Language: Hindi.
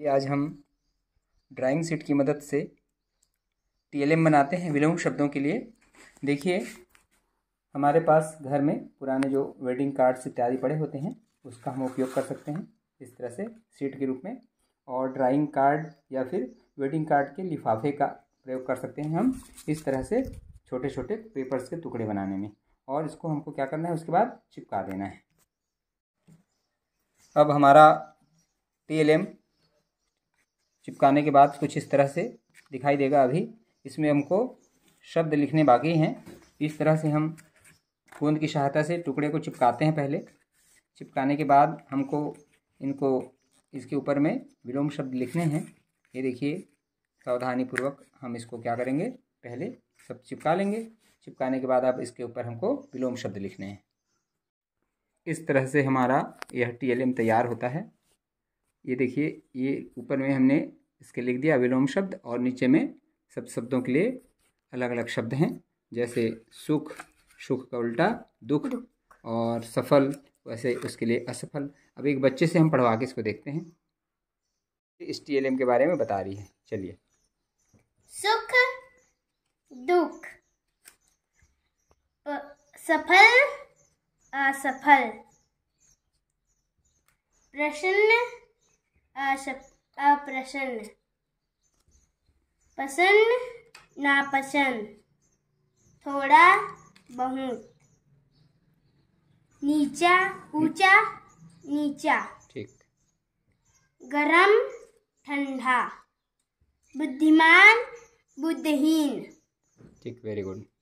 ये आज हम ड्राइंग सीट की मदद से टीएलएम बनाते हैं विलोम शब्दों के लिए देखिए हमारे पास घर में पुराने जो वेडिंग कार्ड्स इत्यादि पड़े होते हैं उसका हम उपयोग कर सकते हैं इस तरह से सीट के रूप में और ड्राइंग कार्ड या फिर वेडिंग कार्ड के लिफाफे का प्रयोग कर सकते हैं हम इस तरह से छोटे छोटे पेपर्स के टुकड़े बनाने में और इसको हमको क्या करना है उसके बाद चिपका देना है अब हमारा टी एल एम चिपकाने के बाद कुछ इस तरह से दिखाई देगा अभी इसमें हमको शब्द लिखने बाकी हैं इस तरह से हम गोंद की सहायता से टुकड़े को चिपकाते हैं पहले चिपकाने के बाद हमको इनको इसके ऊपर में विलोम शब्द लिखने हैं ये देखिए सावधानीपूर्वक हम इसको क्या करेंगे पहले सब चिपका लेंगे चिपकाने के बाद आप इसके ऊपर हमको विलोम शब्द लिखने हैं इस तरह से हमारा यह टीएलएम तैयार होता है ये देखिए ये ऊपर में हमने इसके लिख दिया अविलोम शब्द और नीचे में सब शब्दों के लिए अलग अलग शब्द हैं जैसे सुख सुख का उल्टा दुख और सफल वैसे उसके लिए असफल अब एक बच्चे से हम पढ़वा के इसको देखते हैं इस टी के बारे में बता रही है चलिए सुख दुख सफल असफल प्रसन्न अप्रसन्न पसंद नापसंद थोड़ा बहुत नीचा ऊंचा नीचा ठीक गरम ठंडा बुद्धिमान बुद्धहीन ठीक वेरी गुड